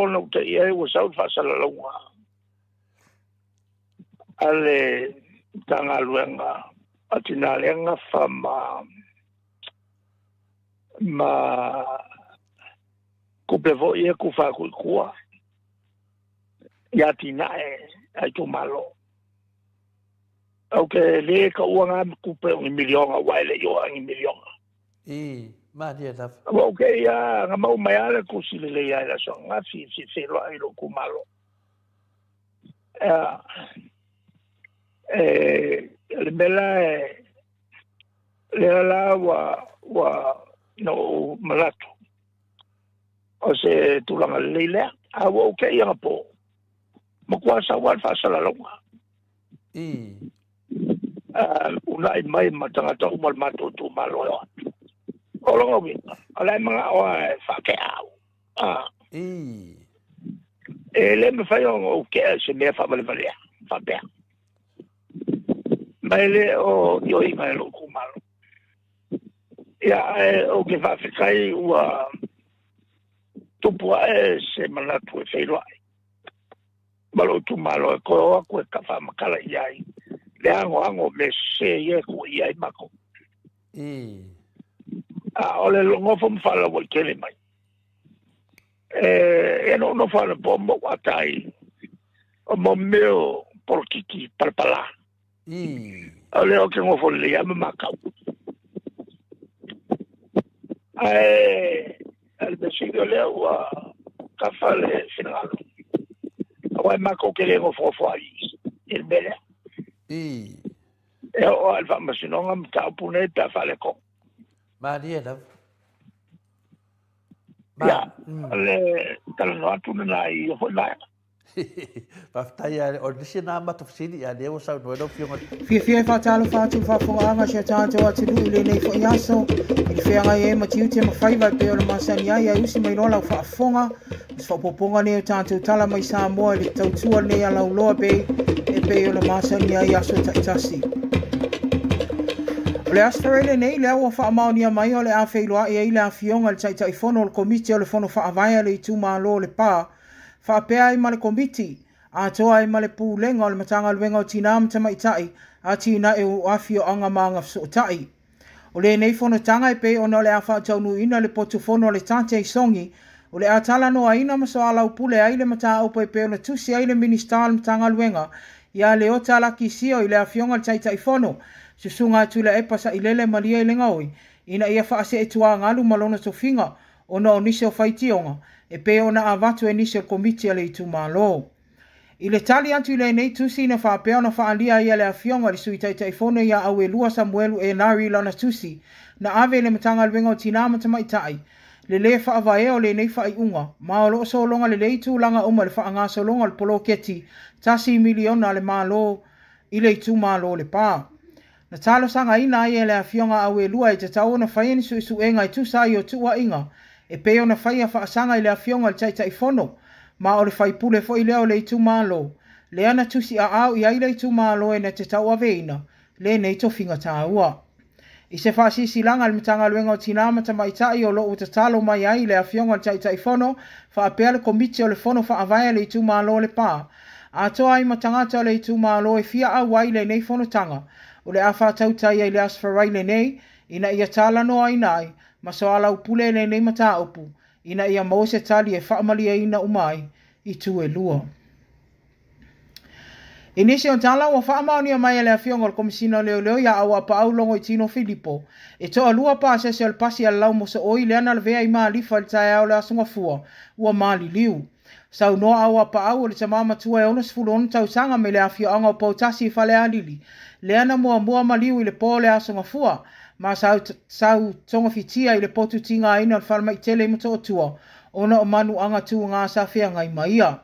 ona ua taʻi ai ua sau le faasalalauga a le tagaluega atinā leaga fama ma kupe foʻi e ku fakuikua iā tinaʻe ai tumalo au ke lē kaʻua ga kupe o gimilioga ua e leʻi o agimilioga Mariela. Mo Okay, ya ah, nga mau mayala ala ku si le ya la so nga ah, fi si fi lo ai lo ku malo. Ah, eh eh le bela e le la wa wa no malato. O se tu la le le a wo ke ya po. Mo kwa sa wa fa sa la longa. Mm. Ah, eh. una mai matanga to mal mato tu malo. kulong awin. Alay mga oa whakea au. Ah. I. E le me whai ongo o kea se mea whamalewalea. Whapea. Mai le o ioi mai lo kumalo. Ia e o ke whawhikai ua tupua e se manatu e whairua ai. Malo tu malo e koe oa koe ka whamakala iai. Le ango ango me se ie ku iai mako. Mm. Eh, mm. eh, a o le longofo ma whaalawa i kere mai. E, e não no bom po mo watai o mo meo porkiki parpala. Mm. O le o ke ngofo le ele makau. Ai, al besigo le ua kafale sinalo. Awa mako ke le ngofo fo ai. Il me Mm. E o alfa masinonga mtaupu ne eu whale com. Mani e nam. Mm. Ia, ale kala no atu nana i ho nai. Paftai a o nisi nā matu fisini a leo sau noe no fio ngati. Fia fia e whātalo whātu whāfo anga shia tānta wa te lūle nei fo i aso. E ni whianga e ma tiute ma whaiva e peo na māsani ai a usi mai rola u whaafonga. Mas whapoponga nei o tānta utala mai sā moa e li tautua nei a lau loa bei e peo na māsani ai aso taitasi. Mas le Australia nei le aua whaamaunia mai o le a whailua i e ei a fionga le tai tai fono le komiti o le fono whaavaya le i lo le pā. Whaapea i ma le komiti, a toa i ma le pūlenga o le matanga luenga o tina amtama i tai, a tina e u afi o anga maanga fso tai. O le nei fono tanga i pei ona le a whaataunu ina le potu fono le tate i songi, o le atala no ina maso alau pule ai le mata au pai e peo na tusi ai le minister matanga luenga, ia le o tala kisio i le a fionga le tai fono, susunga atu la epa sa ilele malia ile ngaui. Ina ia faa se etua ngalu malona to finga o na onise o faitionga e pe ona a watu e nise komiti ale itu malo. Ile tali antu ile nei tusi ina faa pe ona faa alia ia le afionga li sui tai taifone ia au e lua Samuelu e nari lana tusi na ave le matanga luenga o tina matama itai. Le le faa vae o le nei faa i unga ma o loo so longa le le itu langa uma le faa ngā so longa le polo keti tasi miliona le malo ile itu malo le paa. Na talo sanga ina ai ele afionga a we lua i te tau na fai ni su e ngai tu sai o tua inga. E peo na fai a faa sanga ele afionga le taita i fono. Ma o le fai pule fo i leo le i tu malo. Le ana tu si a au i aile i tu malo e na te tau a veina. Le nei to finga ta ua. I se faa si silanga le mitanga luenga o tinama ta mai tai o lo u te talo mai ai le afionga le taita i fono. Faa pea le komite o le fono faa vaya le i tu malo le pa. A toa i matangata le i tu malo e fia a wai le nei fono tanga. o le afa tau tai ai le asfarai le nei, ina ia tala no aina ai, ma so ala upule le nei mata opu, ina ia mose tali e whaamali e ina umai, i tu e lua. Inisi on tala wa whaamau ni mai ele afi ongol komisina leo leo ya awa pa au longo i tino Filippo, e toa lua pa asese al pasi al lau mose oi le analvea i maa lifa il tae au le asunga fua, ua maa liliu. liu. sau no au apa au le sa mama tua e ona sfulu ona tau sanga me le afio anga o pautasi i fale alili. Le ana mua mua maliu i le po le aso ngafua, ma sau, sau tonga fitia i le potu tinga aina al farma i tele i mato tua, ona o manu anga tu ngā safea ngai maia.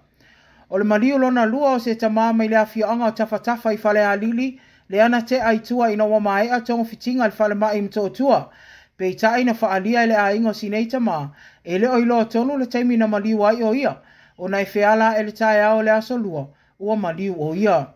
O le maliu lona lua o se ta mama i le afio anga o tafatafa i fale alili, le ana te ai tua ina wa mae a tonga fitinga al farma i mato o tua, pei ta aina faalia i le a ingo sinei ta maa, ele o ilo tonu le taimi na maliu ai o ia, o nei whiala e le tae ao le aso lua ua maliu o ia.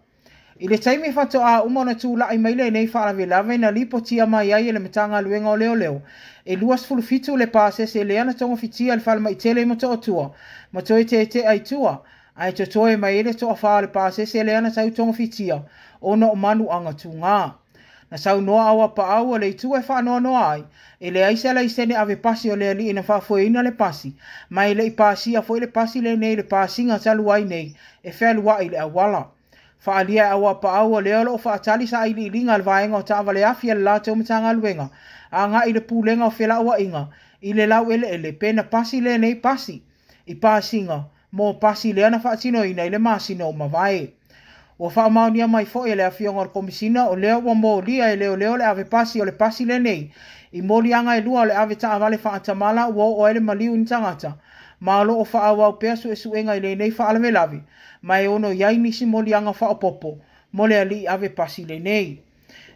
I le taimi fato a umona tū lai maile nei whaara vi lawe na lipo tia mai ai e le metanga luenga o leo leo. E luas fulu fitu le pāse se le ana tongo fitia le whaara mai tele i mato o tua. Mato e te e te ai tua. A e to mai ele to a pāse se le ana tau tongo fitia. Ono o manu anga tū na noa awa pa au le itua e noa ai e ai se alaisene ave pasi o le ali ina ina le pasi ma i pasi a foi le pasi le nei le pasi nga salu ai nei e fa lu i le auala faaalia e au paau o lea o loo faatali saʻailiʻiliga a le vaega o taavaleafi a le latou matagaluega i le pulenga o felauaʻiga i le lau eleele pena pasi le nei pasi i pasiga mo pasi le fa na ina i le masino o mavae Wa fa ma ni mai fo ele afi ngor komisina o leo wa moli ai e leo leo le ave pasi o le pasi le nei. I moli anga e lua le ave ta avale fa atamala wo o ele mali un tangata. Ma lo o fa awa o pesu e suenga ile nei fa alame lavi. Ma e ono yai nisi moli anga fa o popo. Mole ali ave pasi le nei.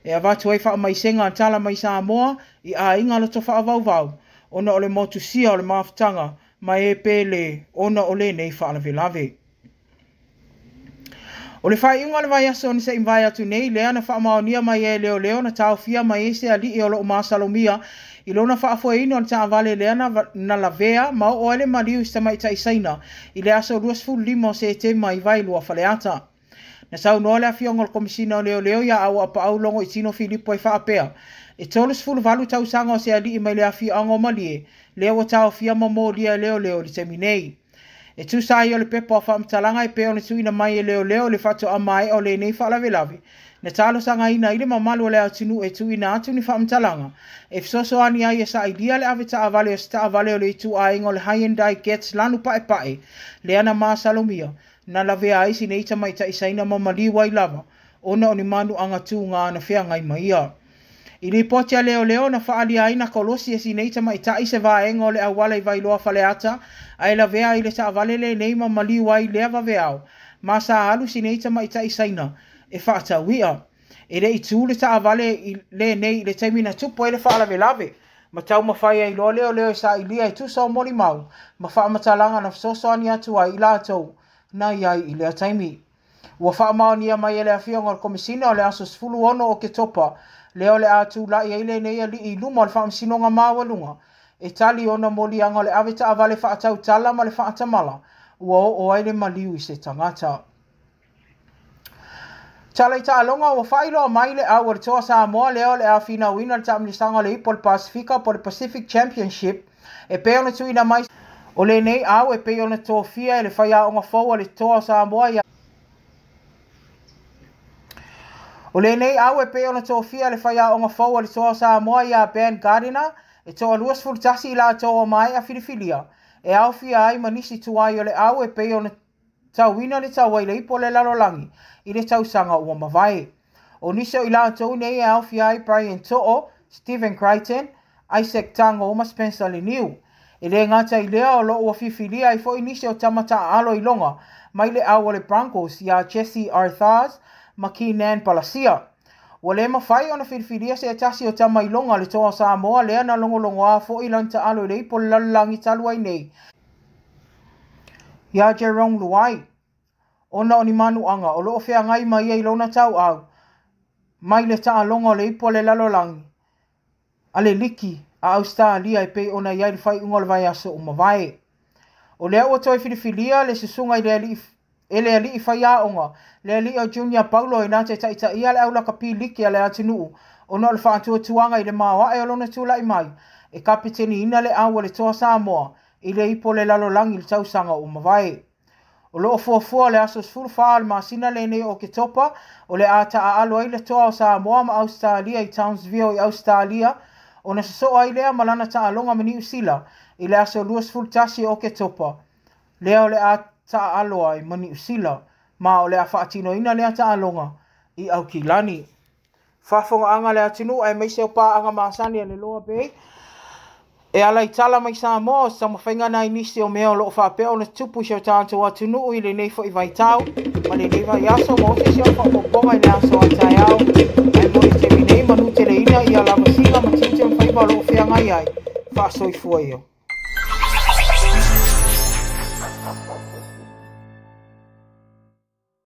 E ava tu ai fa mai senga tala mai sa moa i a inga lo to fa awa o vau. Ona ole motu sia ole maftanga. Ma e pele ona ole nei fa alame lavi. O le whaiunga le vai aso ni se imvai atu nei lea na whaamaonia mai e leo leo na taofia mai e se ali e o loo māsalomia i lona whaafoeino ana taavale lea na, na lavea ma o ele maliu i tamaita i saina i le aso 25 se te mai vai lua whaleata. Na sau noa le afionga le komisina o leo leo ia au apa au longo i tino Filipo e whaapea. E tolus fulu valu tausanga o se ali i mai le afi ango malie leo o taofia ma mō lia leo leo li teminei. e tu sa i ole pepo a wha amtalanga i e peo ne tu ina mai e leo leo le fatu a mai o le nei wha lawe lawe. Na talo sa ngai na ili mamalu ole au tinu e tu ina atu ni wha amtalanga. E fsoso ani ai e sa i lia le avita a vale o e sita a o le itu a ingo le high and die gets lanu pae pae le ana maa salomia na lawe a isi neita mai ta isaina mamali wai lava. Ona o ni manu angatu ngā na fea ngai mai ia. I li poti a leo leo na faa lia ina kolosi e sinei tama i tai se vaa engo le awale i vai loa fale ata. A ila vea i le sa avale le nei ma mali wai lea va veao. Ma sa alu sinei tama i tai saina e faa ta wia. E le i tu le sa avale i le nei le taimi na tupo e le faa lave lave. Ma tau ma fai ai loa leo leo i e sa i lia i e tu sao mori mau. Ma faa matalanga na fso so ani atu ai ila atou na iai i lea taimi. Ma faa matalanga na fso so ani atu ai ila atou na iai i lea taimi. ua faamaonia mai e le afioga o le komisina o le aso ono o ke topa lea o le a tulaʻi ai lenei alii i luma o le faamasinoga maualuga e tali ona moli anga le ave taavale tala ma le faatamala ua o ai le maliu i se tangata. Tala ita alonga wa failo a maile a wa toa sa amoa le a fina wina le taamilisaga le ipo le Pasifika po le Pacific Championship e pe ona ina mai o nei au e pe ona tofia e le faiaʻoga onga a le toa amoa ia O le nei au e pe ona tō fia le whai a onga fau a le tō sa moa i a Ben Gardiner e tō a luas fulutasi i la tō a mai a filifilia. E au fia ai manisi tu ai o le au e pe ona tau wina le tau waila ipo le lalolangi i le tau sanga ua mawai. O niso i la tō nei e au fia ai Brian Tō, Stephen Crichton, Isaac Tango, Uma Spencer Liniu. E le ngata i lea o lo ua filifilia i fo i niso tamata alo i longa mai le au o le Broncos i a Jesse Arthas, ma Kinan Palasia. Ua le mawhai ona whiriwhiria se atasi o tama i longa le toa sa Samoa lea na longolongo a fo i lanta alo e i leipo lalangi talu ai nei. Ia Jerome Luai. Ona oni manu anga o loo whea ngai mai ei lona tau au. Mai le taa longa le ipo le lalolangi. Ale liki a au e pei ona iai le whai unga le vai aso umawai. O lea ua toi filifilia le susunga i le alifu e le ali'i faiaʻoga le ali'i o junia paulo e e e ina te taʻitaʻia le aulaka piliki a le atunuu ona o le faatuatuaga i le maoaʻe o lona tulaʻi mai e kapeteniina le au a le toa samoa i le ipo le lalolagi i le tausaga ua mavae o loo fuafua o le aso sfulufā o le masina lenei o ke topa o le a taʻaalo ai le toa o samoa ma austalia i townsville i austalia ona sosoʻo ai lea ma lana taʻaloga ma niusila i le aso lua sfulutasi o ke topa lea o le a sa aloa i mani usila ma o lea whaatino ina lea ta alonga i au ki lani. Whafonga anga lea tinu ai mai seo pā anga māsani ale loa bei. E ala i tala mai sā mō, sa ma whainga nai nisi o mea o loo whapea o na tupu seo tānto wa tinu ui le neifo i vai tau. Ma le neiva i aso mō te seo pā mō pōma i nea so a tai au. Ai mō i te minei manu te reina i ala masinga ma tūte o whaima loo whea ngai ai. Whaso i fua ioi.